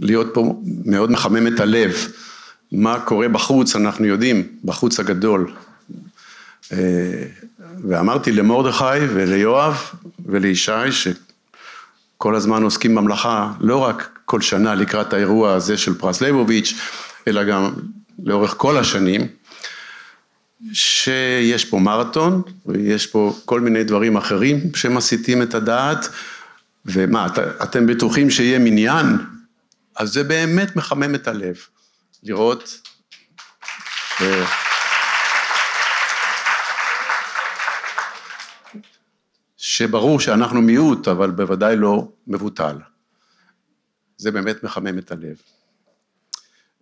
להיות פה מאוד מחמם את הלב. מה קורה בחוץ, אנחנו יודעים, בחוץ הגדול. אה, ואמרתי למרדכי וליואב ולישי, שכל הזמן עוסקים במלאכה, לא רק כל שנה לקראת האירוע הזה של פרס ליבוביץ', אלא גם לאורך כל השנים. שיש פה מרתון, ויש פה כל מיני דברים אחרים שמסיתים את הדעת, ומה, את, אתם בטוחים שיהיה מניין? אז זה באמת מחמם את הלב, לראות. ו... שברור שאנחנו מיעוט, אבל בוודאי לא מבוטל. זה באמת מחמם את הלב.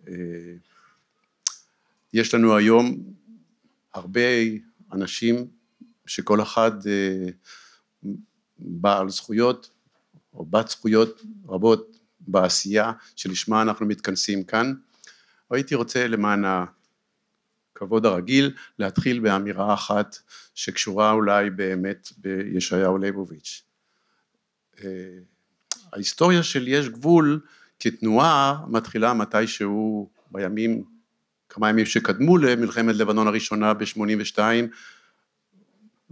אה, יש לנו היום הרבה אנשים שכל אחד אה, בעל זכויות או בת זכויות רבות בעשייה שלשמה אנחנו מתכנסים כאן. הייתי רוצה למען הכבוד הרגיל להתחיל באמירה אחת שקשורה אולי באמת בישעיהו ליבוביץ'. אה, ההיסטוריה של יש גבול כתנועה מתחילה מתישהו בימים כמה ימים שקדמו למלחמת לבנון הראשונה ב-82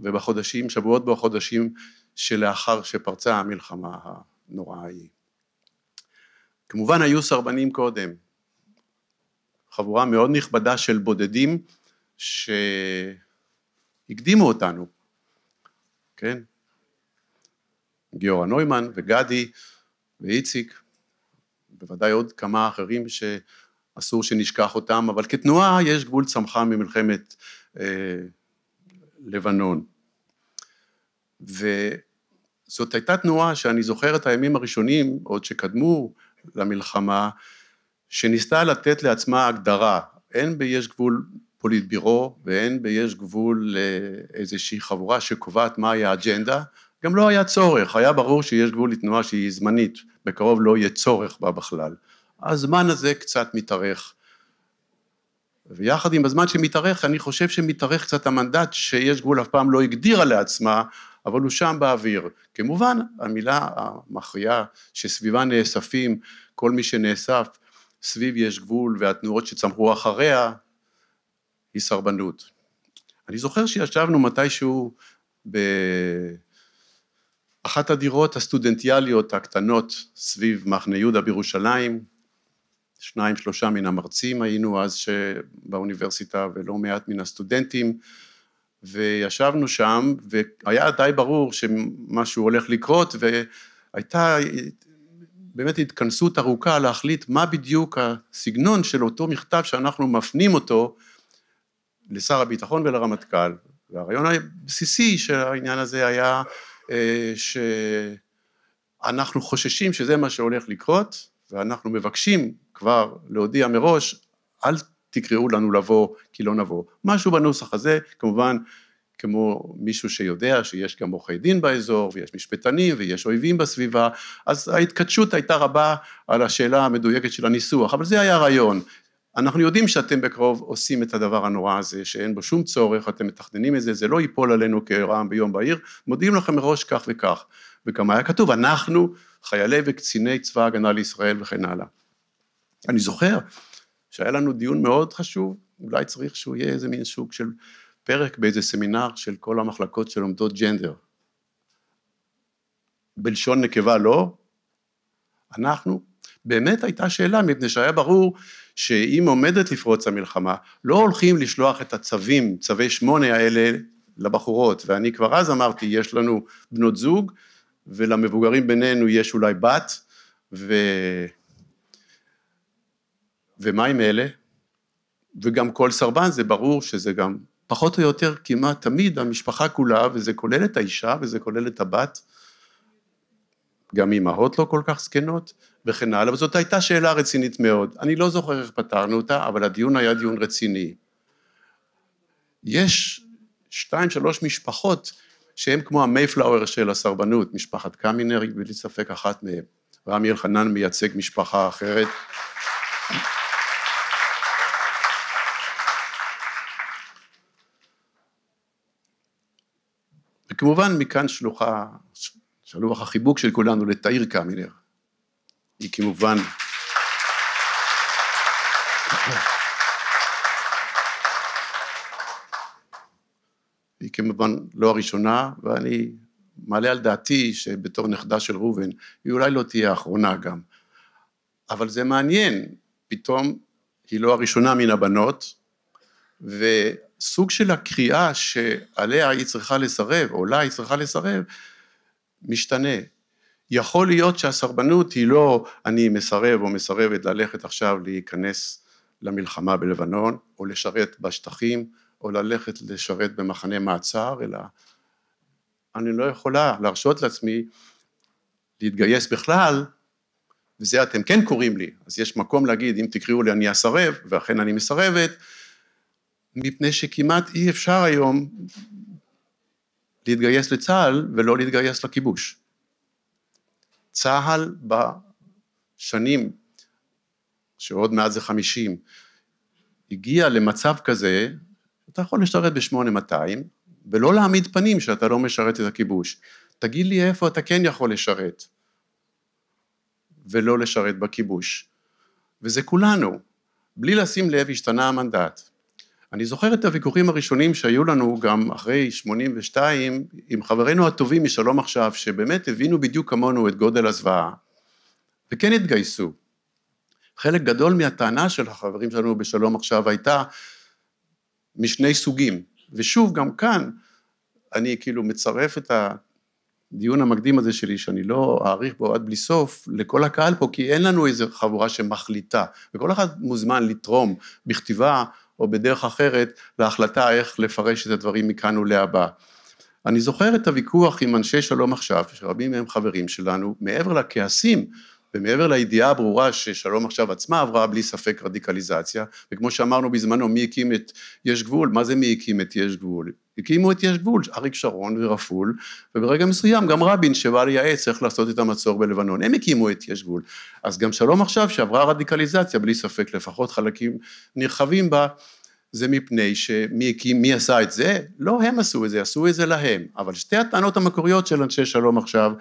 ובחודשים, שבועות בחודשים שלאחר שפרצה המלחמה הנוראה ההיא. כמובן היו סרבנים קודם, חבורה מאוד נכבדה של בודדים שהקדימו אותנו, כן? גיורא נוימן וגדי ואיציק, בוודאי עוד כמה אחרים ש... אסור שנשכח אותם, אבל כתנועה יש גבול צמחה ממלחמת אה, לבנון. וזאת הייתה תנועה שאני זוכר את הימים הראשונים, עוד שקדמו למלחמה, שניסתה לתת לעצמה הגדרה, הן ביש גבול פוליטבירו והן ביש גבול אה, איזושהי חבורה שקובעת מהי האג'נדה, גם לא היה צורך, היה ברור שיש גבול לתנועה שהיא זמנית, בקרוב לא יהיה צורך בה בכלל. הזמן הזה קצת מתארך. ויחד עם הזמן שמתארך, אני חושב שמתארך קצת המנדט שיש גבול אף פעם לא הגדירה לעצמה, אבל הוא שם באוויר. כמובן, המילה המכריעה שסביבה נאספים כל מי שנאסף, סביב יש גבול והתנועות שצמחו אחריה, היא סרבנות. אני זוכר שישבנו מתישהו באחת הדירות הסטודנטיאליות הקטנות סביב מחנה יהודה בירושלים, שניים שלושה מן המרצים היינו אז באוניברסיטה ולא מעט מן הסטודנטים וישבנו שם והיה די ברור שמשהו הולך לקרות והייתה באמת התכנסות ארוכה להחליט מה בדיוק הסגנון של אותו מכתב שאנחנו מפנים אותו לשר הביטחון ולרמטכ"ל והרעיון הבסיסי של העניין הזה היה אה, שאנחנו חוששים שזה מה שהולך לקרות ואנחנו מבקשים כבר להודיע מראש, אל תקראו לנו לבוא כי לא נבוא. משהו בנוסח הזה, כמובן כמו מישהו שיודע שיש גם עורכי דין באזור ויש משפטנים ויש אויבים בסביבה, אז ההתכתשות הייתה רבה על השאלה המדויקת של הניסוח, אבל זה היה הרעיון, אנחנו יודעים שאתם בקרוב עושים את הדבר הנורא הזה, שאין בו שום צורך, אתם מתכננים את זה, זה לא ייפול עלינו כרעם ביום בהיר, מודיעים לכם מראש כך וכך. וגם היה כתוב, אנחנו, חיילי וקציני צבא ההגנה לישראל וכן הלאה. אני זוכר שהיה לנו דיון מאוד חשוב, אולי צריך שהוא יהיה איזה מין סוג של פרק באיזה סמינר של כל המחלקות שלומדות ג'נדר. בלשון נקבה לא, אנחנו באמת הייתה שאלה, מפני שהיה ברור שאם עומדת לפרוץ המלחמה, לא הולכים לשלוח את הצווים, צווי שמונה האלה, לבחורות, ואני כבר אז אמרתי, יש לנו בנות זוג, ולמבוגרים בינינו יש אולי בת, ו... ומה עם אלה? וגם כל סרבן, זה ברור שזה גם פחות או יותר כמעט תמיד המשפחה כולה, וזה כולל את האישה וזה כולל את הבת, גם אימהות לא כל כך זקנות וכן הלאה, וזאת הייתה שאלה רצינית מאוד. אני לא זוכר איך פתרנו אותה, אבל הדיון היה דיון רציני. יש שתיים, שלוש משפחות שהן כמו המייפלאואר של הסרבנות, משפחת קמינר היא בלי ספק אחת מהן. רמי אלחנן מייצג משפחה אחרת. וכמובן מכאן שלוחה שלוח החיבוק של כולנו לתאיר קמינר. היא כמובן... היא כמובן לא הראשונה, ואני מעלה על דעתי שבתור נכדה של ראובן, היא אולי לא תהיה האחרונה גם. אבל זה מעניין, פתאום היא לא הראשונה מן הבנות, וסוג של הקריאה שעליה היא צריכה לסרב, או לה היא צריכה לסרב, משתנה. יכול להיות שהסרבנות היא לא אני מסרב או מסרבת ללכת עכשיו להיכנס למלחמה בלבנון, או לשרת בשטחים, או ללכת לשרת במחנה מעצר, אלא אני לא יכולה להרשות לעצמי להתגייס בכלל, וזה אתם כן קוראים לי, אז יש מקום להגיד אם תקראו לי אני אסרב, ואכן אני מסרבת, מפני שכמעט אי אפשר היום להתגייס לצה"ל ולא להתגייס לכיבוש. צה"ל בשנים, שעוד מעט זה חמישים, הגיע למצב כזה, אתה יכול לשרת ב-8200 ולא להעמיד פנים שאתה לא משרת את הכיבוש. תגיד לי איפה אתה כן יכול לשרת ולא לשרת בכיבוש. וזה כולנו. בלי לשים לב השתנה המנדט. אני זוכר את הוויכוחים הראשונים שהיו לנו גם אחרי 82 עם חברינו הטובים משלום עכשיו, שבאמת הבינו בדיוק כמונו את גודל הזוועה, וכן התגייסו. חלק גדול מהטענה של החברים שלנו בשלום עכשיו הייתה משני סוגים, ושוב גם כאן אני כאילו מצרף את הדיון המקדים הזה שלי, שאני לא אאריך בו עד בלי סוף, לכל הקהל פה, כי אין לנו איזה חבורה שמחליטה, וכל אחד מוזמן לתרום בכתיבה או בדרך אחרת להחלטה איך לפרש את הדברים מכאן ולהבא. אני זוכר את הוויכוח עם אנשי שלום עכשיו, שרבים מהם חברים שלנו, מעבר לכעסים ומעבר לידיעה הברורה ששלום עכשיו עצמה עברה בלי ספק רדיקליזציה, וכמו שאמרנו בזמנו, מי הקים את יש גבול? מה זה מי הקים את יש גבול? הקימו את יש גבול, אריק שרון ורפול, וברגע מסוים גם רבין שבא לייעץ איך לעשות את המצור בלבנון, הם הקימו את יש גבול. אז גם שלום עכשיו שעברה רדיקליזציה, בלי ספק, לפחות חלקים נרחבים בה, זה מפני שמי הקים, מי עשה את זה? לא הם עשו את זה, עשו את זה להם. אבל שתי הטענות המקוריות של אנשי שלום עכשיו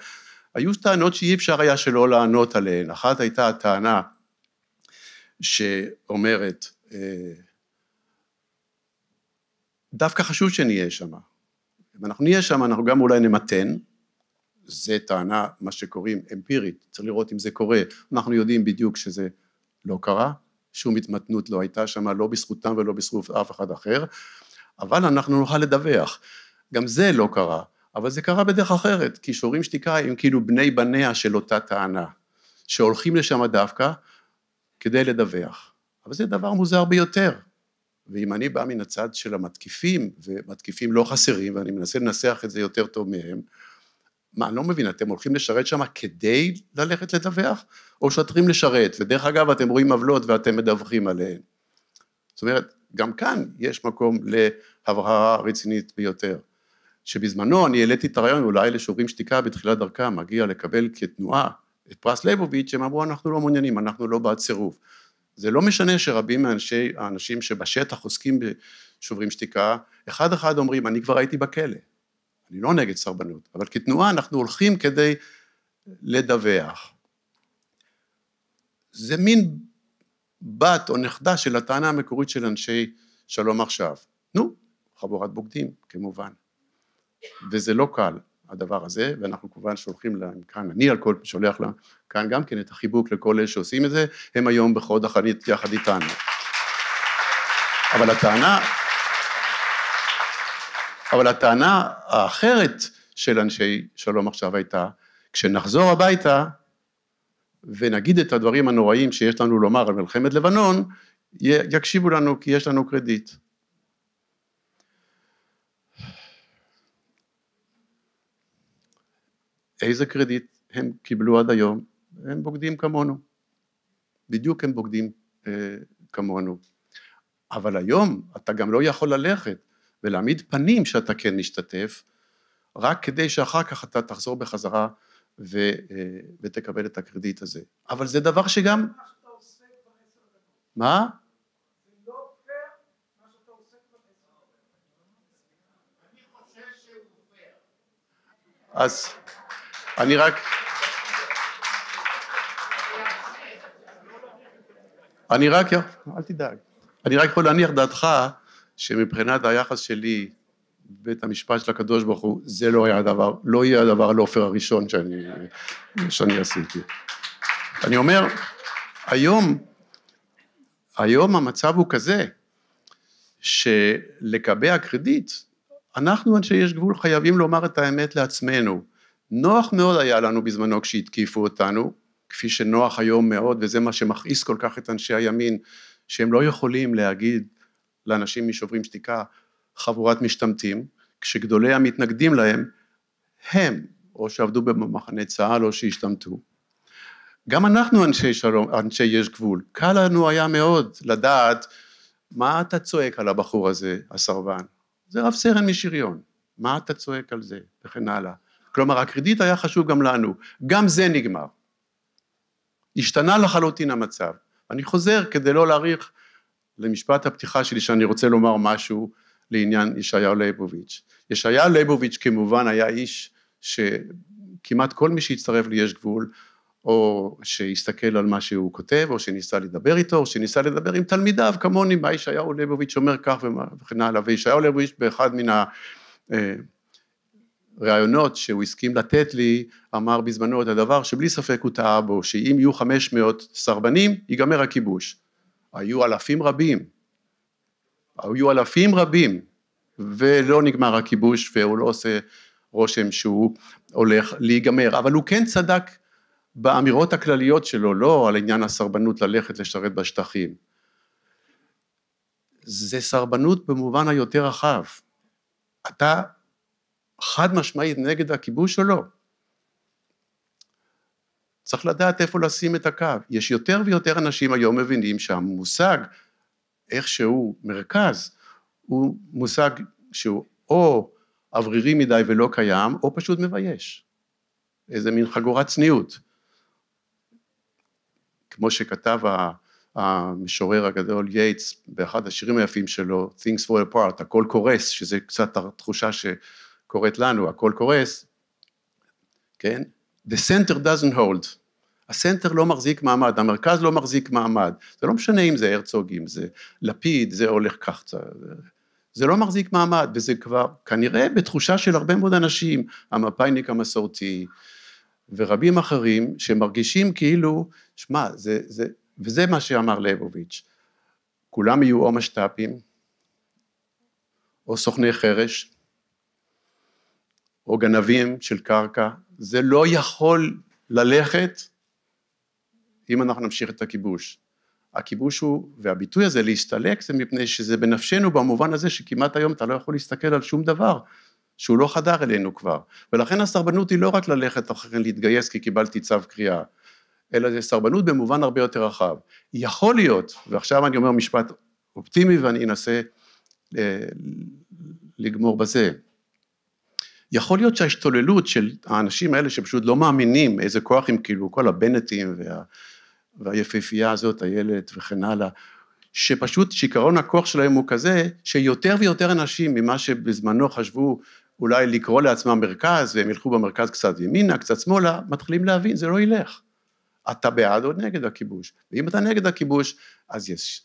היו טענות שאי אפשר היה שלא לענות עליהן. אחת הייתה הטענה שאומרת, אה, דווקא חשוב שנהיה שם. אם אנחנו נהיה שם, אנחנו גם אולי נמתן, זו טענה, מה שקוראים אמפירית, צריך לראות אם זה קורה. אנחנו יודעים בדיוק שזה לא קרה, שום התמתנות לא הייתה שם, לא בזכותם ולא בזכות אף אחד אחר, אבל אנחנו נוכל לדווח. גם זה לא קרה. אבל זה קרה בדרך אחרת, כי שוברים שתיקה הם כאילו בני בניה של אותה טענה, שהולכים לשם דווקא כדי לדווח. אבל זה דבר מוזר ביותר. ואם אני בא מן הצד של המתקיפים, ומתקיפים לא חסרים, ואני מנסה לנסח את זה יותר טוב מהם, מה, אני לא מבין, אתם הולכים לשרת שם כדי ללכת לדווח, או שוטרים לשרת? ודרך אגב, אתם רואים עוולות ואתם מדווחים עליהן. זאת אומרת, גם כאן יש מקום להבהרה רצינית ביותר. שבזמנו אני העליתי את הרעיון אולי לשוברים שתיקה בתחילת דרכם, מגיע לקבל כתנועה את פרס ליבוביץ', הם אמרו אנחנו לא מעוניינים, אנחנו לא בעד סירוב. זה לא משנה שרבים מהאנשי, האנשים שבשטח עוסקים בשוברים שתיקה, אחד אחד אומרים אני כבר הייתי בכלא, אני לא נגד סרבנות, אבל כתנועה אנחנו הולכים כדי לדווח. זה מין בת או נכדה של הטענה המקורית של אנשי שלום עכשיו. נו, חבורת בוגדים כמובן. וזה לא קל הדבר הזה, ואנחנו כמובן שולחים להם כאן, אני על כל, שולח להם כאן גם כן את החיבוק לכל אלה שעושים את זה, הם היום בחוד החנית יחד איתנו. אבל הטענה, אבל הטענה האחרת של אנשי שלום עכשיו הייתה, כשנחזור הביתה ונגיד את הדברים הנוראים שיש לנו לומר על מלחמת לבנון, יקשיבו לנו כי יש לנו קרדיט. איזה קרדיט הם קיבלו עד היום? הם בוגדים כמונו. בדיוק הם בוגדים אה, כמונו. אבל היום אתה גם לא יכול ללכת ולהעמיד פנים שאתה כן משתתף, רק כדי שאחר כך אתה תחזור בחזרה ו, אה, ותקבל את הקרדיט הזה. אבל זה דבר שגם... לא מה? לא אז... אני רק... אני רק, אל תדאג, אני רק יכול להניח דעתך שמבחינת היחס שלי, בית המשפט של הקדוש ברוך הוא, זה לא היה הדבר, לא יהיה הדבר הלופר הראשון שאני, שאני עשיתי. אני אומר, היום, היום המצב הוא כזה, שלקבע קרדיט, אנחנו אנשי יש גבול חייבים לומר את האמת לעצמנו. נוח מאוד היה לנו בזמנו כשהתקיפו אותנו, כפי שנוח היום מאוד, וזה מה שמכעיס כל כך את אנשי הימין, שהם לא יכולים להגיד לאנשים משוברים שתיקה חבורת משתמטים, כשגדולי המתנגדים להם הם, או שעבדו במחנה צה"ל או שהשתמטו. גם אנחנו אנשי שלום, אנשי יש גבול, קל לנו היה מאוד לדעת מה אתה צועק על הבחור הזה, הסרבן, זה רב סרן משריון, מה אתה צועק על זה, וכן הלאה. כלומר הקרדיט היה חשוב גם לנו, גם זה נגמר. השתנה לחלוטין המצב. אני חוזר כדי לא להאריך למשפט הפתיחה שלי שאני רוצה לומר משהו לעניין ישעיהו ליבוביץ'. ישעיהו ליבוביץ' כמובן היה איש שכמעט כל מי שהצטרף לי יש גבול או שהסתכל על מה שהוא כותב, או שניסה לדבר איתו, או שניסה לדבר עם תלמידיו, כמוני, מה ישעיהו ליבוביץ' אומר כך וכן הלאה, וישעיהו ליבוביץ' באחד מן ה... אה, ראיונות שהוא הסכים לתת לי אמר בזמנו את הדבר שבלי ספק הוא טעה בו שאם יהיו 500 סרבנים ייגמר הכיבוש היו אלפים רבים היו אלפים רבים ולא נגמר הכיבוש והוא לא עושה רושם שהוא הולך להיגמר אבל הוא כן צדק באמירות הכלליות שלו לא על עניין הסרבנות ללכת לשרת בשטחים זה סרבנות במובן היותר רחב אתה חד משמעית נגד הכיבוש או לא? צריך לדעת איפה לשים את הקו. יש יותר ויותר אנשים היום מבינים שהמושג איכשהו מרכז הוא מושג שהוא או אוורירי מדי ולא קיים או פשוט מבייש. איזה מין חגורת צניעות. כמו שכתב המשורר הגדול יייטס באחד השירים היפים שלו, Things Fall Apart, הכל קורס, שזה קצת התחושה ש... קורית לנו, הכל קורס, כן? The center doesn't hold. הסנטר לא מחזיק מעמד, המרכז לא מחזיק מעמד. זה לא משנה אם זה הרצוג, אם זה לפיד, זה הולך כך. זה לא מחזיק מעמד, וזה כבר כנראה בתחושה של הרבה מאוד אנשים, המפאיניק המסורתי ורבים אחרים, שמרגישים כאילו, שמע, זה, זה, וזה מה שאמר ליבוביץ', כולם יהיו או משת"פים, או סוכני חרש, או גנבים של קרקע, זה לא יכול ללכת אם אנחנו נמשיך את הכיבוש. הכיבוש הוא, והביטוי הזה להסתלק זה מפני שזה בנפשנו במובן הזה שכמעט היום אתה לא יכול להסתכל על שום דבר שהוא לא חדר אלינו כבר. ולכן הסרבנות היא לא רק ללכת אחרי להתגייס כי קיבלתי צו קריאה, אלא זה סרבנות במובן הרבה יותר רחב. יכול להיות, ועכשיו אני אומר משפט אופטימי ואני אנסה אה, לגמור בזה, יכול להיות שההשתוללות של האנשים האלה שפשוט לא מאמינים איזה כוח הם כאילו, כל הבנטים וה, והיפהפייה הזאת, איילת וכן הלאה, שפשוט שיכרון הכוח שלהם הוא כזה שיותר ויותר אנשים ממה שבזמנו חשבו אולי לקרוא לעצמם מרכז והם ילכו במרכז קצת ימינה, קצת שמאלה, מתחילים להבין, זה לא ילך. אתה בעד או נגד הכיבוש, ואם אתה נגד הכיבוש אז יש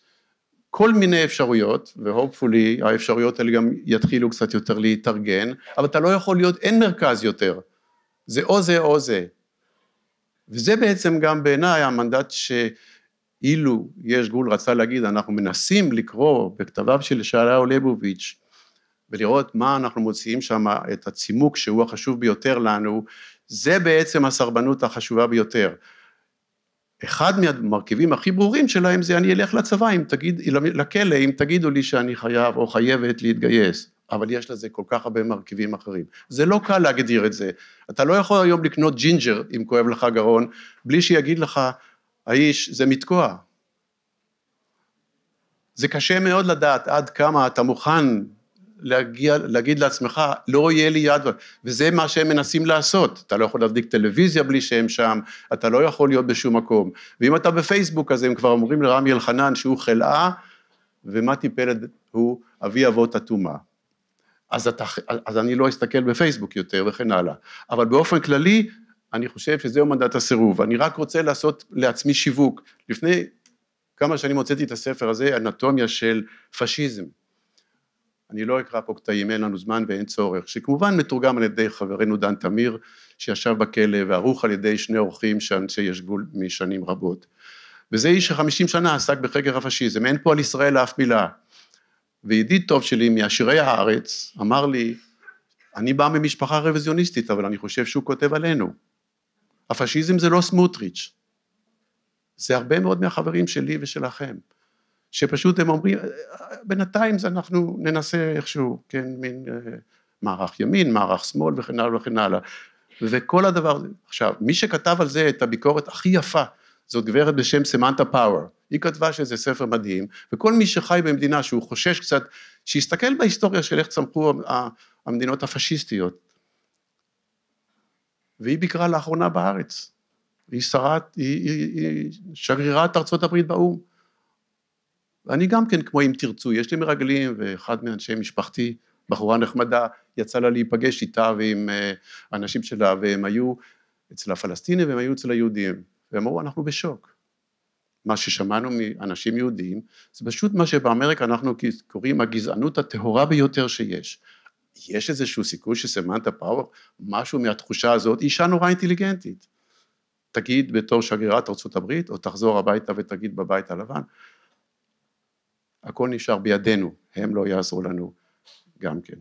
כל מיני אפשרויות, והופפולי האפשרויות האלה גם יתחילו קצת יותר להתארגן, אבל אתה לא יכול להיות, אין מרכז יותר, זה או זה או זה. וזה בעצם גם בעיניי המנדט שאילו יש גול רצה להגיד, אנחנו מנסים לקרוא בכתביו של ישעיהו ליבוביץ' ולראות מה אנחנו מוציאים שם, את הצימוק שהוא החשוב ביותר לנו, זה בעצם הסרבנות החשובה ביותר. אחד מהמרכיבים הכי ברורים שלהם זה אני אלך לצבא, אם תגיד, לכלא, אם תגידו לי שאני חייב או חייבת להתגייס, אבל יש לזה כל כך הרבה מרכיבים אחרים. זה לא קל להגדיר את זה. אתה לא יכול היום לקנות ג'ינג'ר, אם כואב לך גרון, בלי שיגיד לך, האיש, זה מתקוע. זה קשה מאוד לדעת עד כמה אתה מוכן להגיע, להגיד לעצמך לא יהיה לי יד וזה מה שהם מנסים לעשות אתה לא יכול להדליק טלוויזיה בלי שהם שם אתה לא יכול להיות בשום מקום ואם אתה בפייסבוק אז הם כבר אומרים לרמי אלחנן שהוא חלאה ומתי פלד הוא אבי אבות הטומאה אז, אז אני לא אסתכל בפייסבוק יותר וכן הלאה אבל באופן כללי אני חושב שזהו מנדט הסירוב אני רק רוצה לעשות לעצמי שיווק לפני כמה שנים הוצאתי את הספר הזה אנטומיה של פשיזם אני לא אקרא פה קטעים, אין לנו זמן ואין צורך, שכמובן מתורגם על ידי חברנו דן תמיר, שישב בכלא וערוך על ידי שני אורחים שאנשי יש גבול משנים רבות. וזה איש שחמישים שנה עסק בחקר הפשיזם, אין פה על ישראל אף מילה. וידיד טוב שלי מעשירי הארץ אמר לי, אני בא ממשפחה רוויזיוניסטית, אבל אני חושב שהוא כותב עלינו. הפשיזם זה לא סמוטריץ', זה הרבה מאוד מהחברים שלי ושלכם. שפשוט הם אומרים, אה, אה, בינתיים זה אנחנו ננסה איכשהו, כן, מין אה, מערך ימין, מערך שמאל וכן הלאה וכן הלאה. וכל הדבר, עכשיו, מי שכתב על זה את הביקורת הכי יפה, זאת גברת בשם סמנטה פאוור. היא כתבה שזה ספר מדהים, וכל מי שחי במדינה שהוא חושש קצת, שיסתכל בהיסטוריה של איך צמחו המדינות הפשיסטיות. והיא ביקרה לאחרונה בארץ. היא שרת, היא, היא, היא שגרירת ארצות הברית באו"ם. ואני גם כן, כמו אם תרצו, יש לי מרגלים, ואחד מאנשי משפחתי, בחורה נחמדה, יצא לה להיפגש איתה ועם אה, אנשים שלה, והם היו אצל הפלסטינים והם היו אצל היהודים, והם אמרו, אנחנו בשוק. מה ששמענו מאנשים יהודים, זה פשוט מה שבאמריקה אנחנו קוראים הגזענות הטהורה ביותר שיש. יש איזשהו סיכוי שסמנטה פאוור, משהו מהתחושה הזאת, אישה נורא אינטליגנטית. תגיד בתור שגרירת ארה"ב, או תחזור הביתה ותגיד בבית הלבן, הכל נשאר בידינו, הם לא יעזרו לנו גם כן.